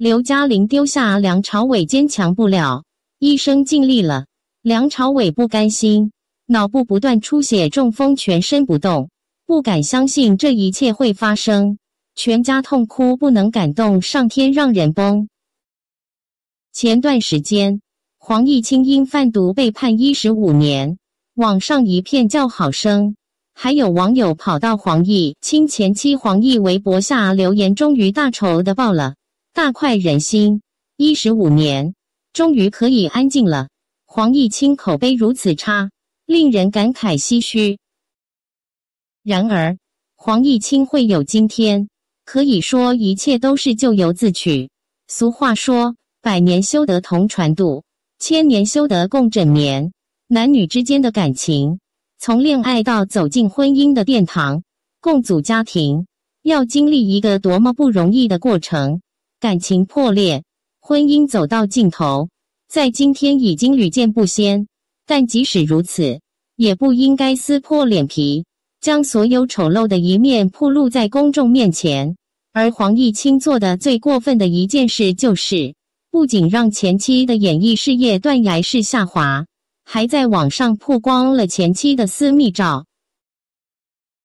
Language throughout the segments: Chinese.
刘嘉玲丢下梁朝伟，坚强不了，一生尽力了。梁朝伟不甘心，脑部不断出血，中风，全身不动，不敢相信这一切会发生，全家痛哭，不能感动上天，让人崩。前段时间，黄毅清因贩毒被判一十五年，网上一片叫好声，还有网友跑到黄毅清前妻黄毅微博下留言：“终于大仇的报了。”大快人心！一十五年，终于可以安静了。黄毅清口碑如此差，令人感慨唏嘘。然而，黄毅清会有今天，可以说一切都是咎由自取。俗话说：“百年修得同船渡，千年修得共枕眠。”男女之间的感情，从恋爱到走进婚姻的殿堂，共组家庭，要经历一个多么不容易的过程。感情破裂，婚姻走到尽头，在今天已经屡见不鲜。但即使如此，也不应该撕破脸皮，将所有丑陋的一面暴露在公众面前。而黄毅清做的最过分的一件事，就是不仅让前妻的演艺事业断崖式下滑，还在网上曝光了前妻的私密照。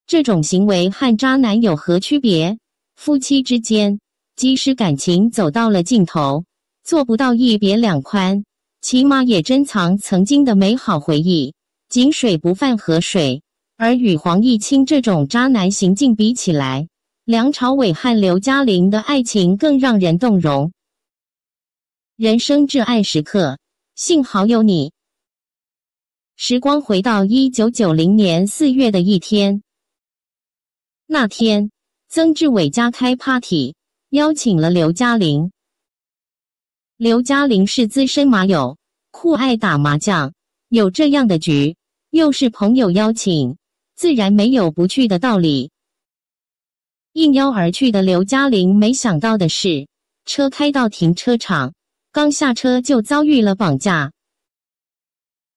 这种行为和渣男有何区别？夫妻之间。即使感情走到了尽头，做不到一别两宽，起码也珍藏曾经的美好回忆。井水不犯河水，而与黄毅清这种渣男行径比起来，梁朝伟和刘嘉玲的爱情更让人动容。人生挚爱时刻，幸好有你。时光回到一九九零年四月的一天，那天曾志伟家开 party。邀请了刘嘉玲。刘嘉玲是资深麻友，酷爱打麻将，有这样的局，又是朋友邀请，自然没有不去的道理。应邀而去的刘嘉玲没想到的是，车开到停车场，刚下车就遭遇了绑架。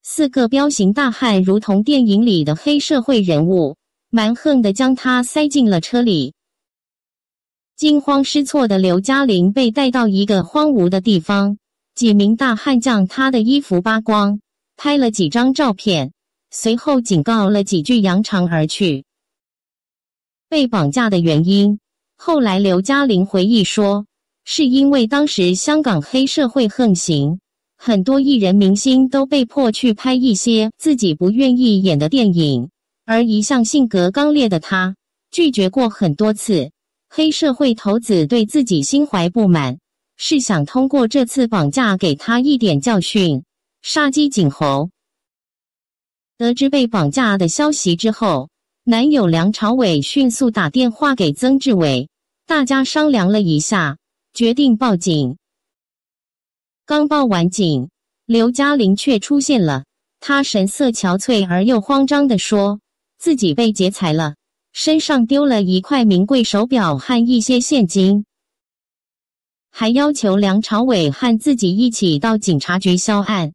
四个彪形大汉如同电影里的黑社会人物，蛮横的将她塞进了车里。惊慌失措的刘嘉玲被带到一个荒芜的地方，几名大汉将她的衣服扒光，拍了几张照片，随后警告了几句，扬长而去。被绑架的原因，后来刘嘉玲回忆说，是因为当时香港黑社会横行，很多艺人明星都被迫去拍一些自己不愿意演的电影，而一向性格刚烈的她拒绝过很多次。黑社会头子对自己心怀不满，是想通过这次绑架给他一点教训，杀鸡儆猴。得知被绑架的消息之后，男友梁朝伟迅速打电话给曾志伟，大家商量了一下，决定报警。刚报完警，刘嘉玲却出现了，她神色憔悴而又慌张地说：“自己被劫财了。”身上丢了一块名贵手表和一些现金，还要求梁朝伟和自己一起到警察局销案。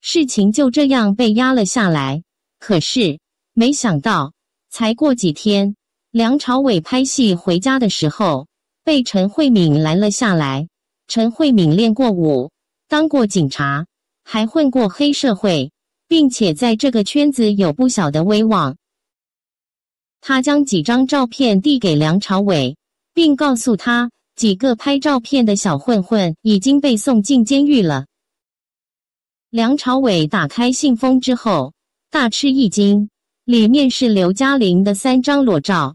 事情就这样被压了下来。可是，没想到才过几天，梁朝伟拍戏回家的时候被陈慧敏拦了下来。陈慧敏练过舞，当过警察，还混过黑社会，并且在这个圈子有不小的威望。他将几张照片递给梁朝伟，并告诉他几个拍照片的小混混已经被送进监狱了。梁朝伟打开信封之后，大吃一惊，里面是刘嘉玲的三张裸照。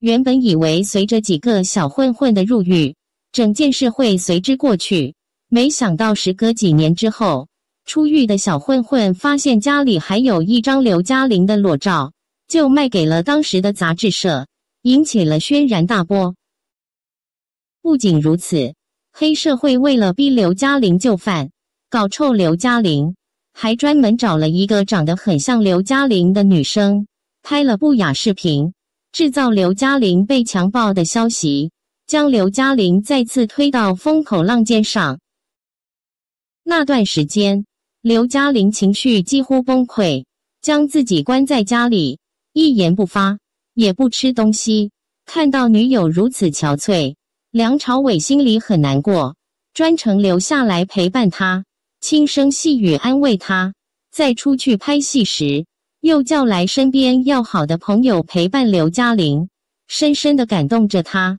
原本以为随着几个小混混的入狱，整件事会随之过去，没想到时隔几年之后，出狱的小混混发现家里还有一张刘嘉玲的裸照。就卖给了当时的杂志社，引起了轩然大波。不仅如此，黑社会为了逼刘嘉玲就范，搞臭刘嘉玲，还专门找了一个长得很像刘嘉玲的女生，拍了不雅视频，制造刘嘉玲被强暴的消息，将刘嘉玲再次推到风口浪尖上。那段时间，刘嘉玲情绪几乎崩溃，将自己关在家里。一言不发，也不吃东西。看到女友如此憔悴，梁朝伟心里很难过，专程留下来陪伴她，轻声细语安慰她。在出去拍戏时，又叫来身边要好的朋友陪伴刘嘉玲，深深的感动着她。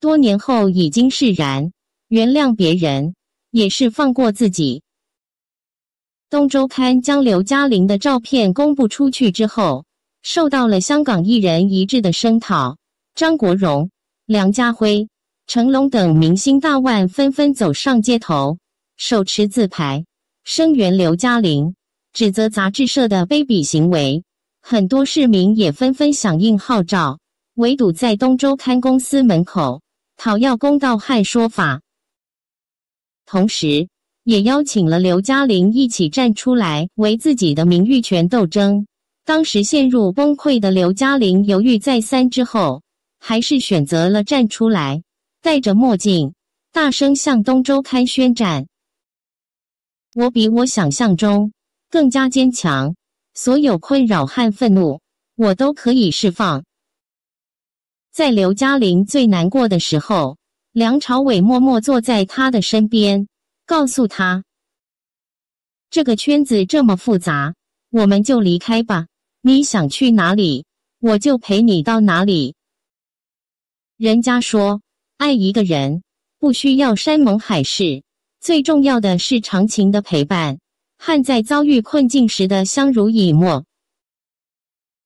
多年后，已经释然，原谅别人，也是放过自己。《东周刊》将刘嘉玲的照片公布出去之后，受到了香港艺人一致的声讨。张国荣、梁家辉、成龙等明星大腕纷纷走上街头，手持自拍，声援刘嘉玲，指责杂志社的卑鄙行为。很多市民也纷纷响应号召，围堵在《东周刊》公司门口，讨要公道和说法。同时，也邀请了刘嘉玲一起站出来为自己的名誉权斗争。当时陷入崩溃的刘嘉玲犹豫再三之后，还是选择了站出来，戴着墨镜，大声向东周刊宣战：“我比我想象中更加坚强，所有困扰和愤怒，我都可以释放。”在刘嘉玲最难过的时候，梁朝伟默默坐在她的身边。告诉他，这个圈子这么复杂，我们就离开吧。你想去哪里，我就陪你到哪里。人家说，爱一个人不需要山盟海誓，最重要的是长情的陪伴，和在遭遇困境时的相濡以沫。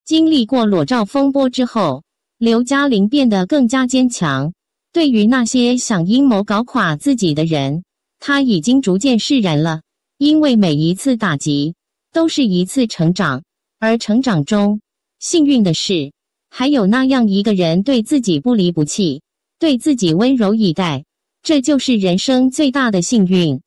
经历过裸照风波之后，刘嘉玲变得更加坚强。对于那些想阴谋搞垮自己的人。他已经逐渐释然了，因为每一次打击都是一次成长，而成长中幸运的是，还有那样一个人对自己不离不弃，对自己温柔以待，这就是人生最大的幸运。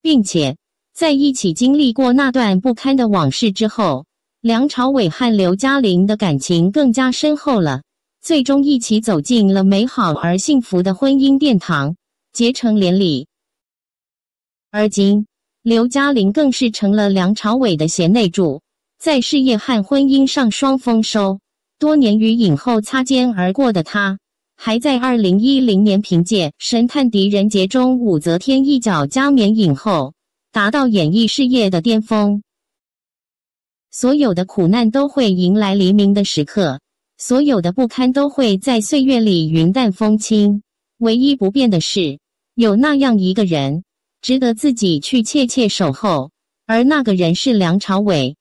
并且，在一起经历过那段不堪的往事之后，梁朝伟和刘嘉玲的感情更加深厚了，最终一起走进了美好而幸福的婚姻殿堂。结成连理，而今刘嘉玲更是成了梁朝伟的贤内助，在事业和婚姻上双丰收。多年与影后擦肩而过的她，还在二零一零年凭借《神探狄仁杰》中武则天一角加冕影后，达到演艺事业的巅峰。所有的苦难都会迎来黎明的时刻，所有的不堪都会在岁月里云淡风轻。唯一不变的是。有那样一个人，值得自己去切切守候，而那个人是梁朝伟。